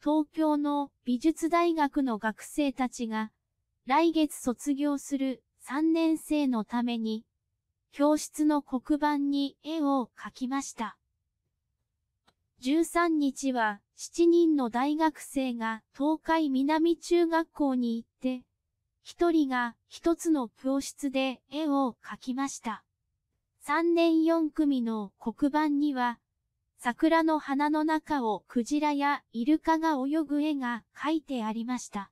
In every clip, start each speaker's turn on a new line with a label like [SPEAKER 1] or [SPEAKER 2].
[SPEAKER 1] 東京の美術大学の学生たちが、来月卒業する3年生のために、教室の黒板に絵を描きました。13日は7人の大学生が東海南中学校に行って、1人が1つの教室で絵を描きました。3年4組の黒板には桜の花の中をクジラやイルカが泳ぐ絵が描いてありました。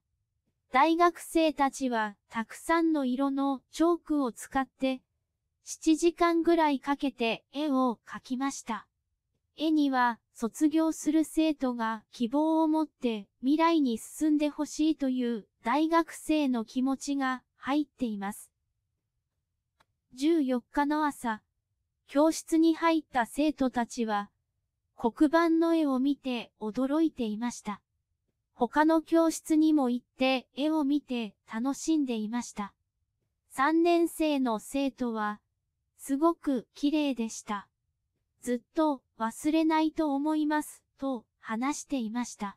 [SPEAKER 1] 大学生たちはたくさんの色のチョークを使って7時間ぐらいかけて絵を描きました。絵には卒業する生徒が希望を持って未来に進んでほしいという大学生の気持ちが入っています。14日の朝、教室に入った生徒たちは黒板の絵を見て驚いていました。他の教室にも行って絵を見て楽しんでいました。3年生の生徒は、すごく綺麗でした。ずっと忘れないと思いますと話していました。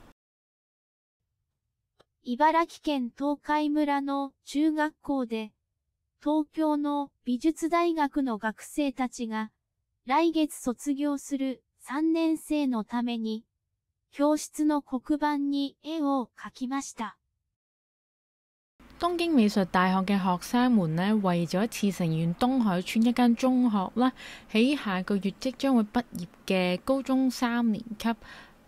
[SPEAKER 1] 茨城県東海村の中学校で、東京の美術大学の学生たちが、来月卒業する3年生のために、教室の黒板に絵を描きました。
[SPEAKER 2] 東京美術大学嘅学生们呢，為咗茨城縣東海村一間中学啦，喺下個月即将会畢業嘅高中三年級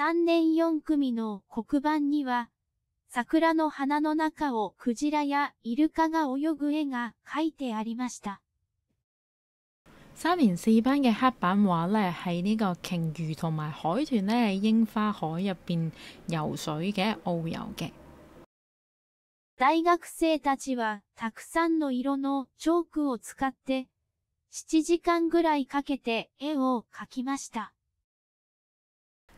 [SPEAKER 1] 3年4組の黒板には、桜の花の中をクジラやイルカが泳ぐ絵が描いてありました。
[SPEAKER 2] 三年四班嘅黑板畫呢，係呢個鯨魚同埋海豚呢喺花海入邊游水嘅遨遊嘅。
[SPEAKER 1] 大学生たちはたくさんの色のチョークを使って7時間ぐらいかけて絵を描きました。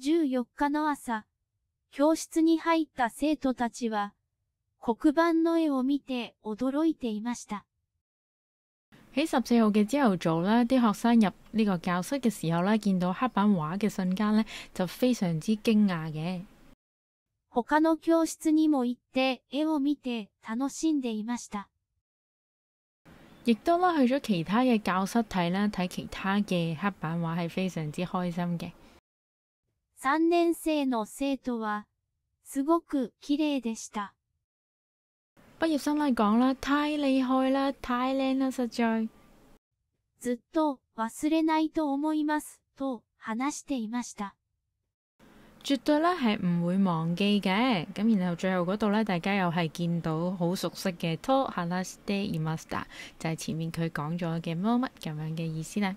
[SPEAKER 1] 14日の朝、教室に入った生徒たちは、黒板の絵を見て驚いていました。喺十四號嘅朝
[SPEAKER 2] 頭早咧，啲學生入呢個教室嘅時候咧，見到黑板畫嘅瞬間咧，就非
[SPEAKER 1] 常之驚訝嘅。他の教室にも行って絵を見て楽しんでいました。亦都啦去咗其他嘅教
[SPEAKER 2] 室睇啦，睇其他嘅黑板畫係非常之開心嘅。
[SPEAKER 1] 3年生の生徒は、すごく綺麗でした。畢業生嚟講啦，太害啦，太啦，在。ずっと忘れないと思います、と話していました。
[SPEAKER 2] 絕對咧係唔會忘記嘅。咁然後最後嗰度咧，大家又係見到好熟悉嘅と話していした，就係前面佢講咗嘅乜乜咁樣嘅意思啦。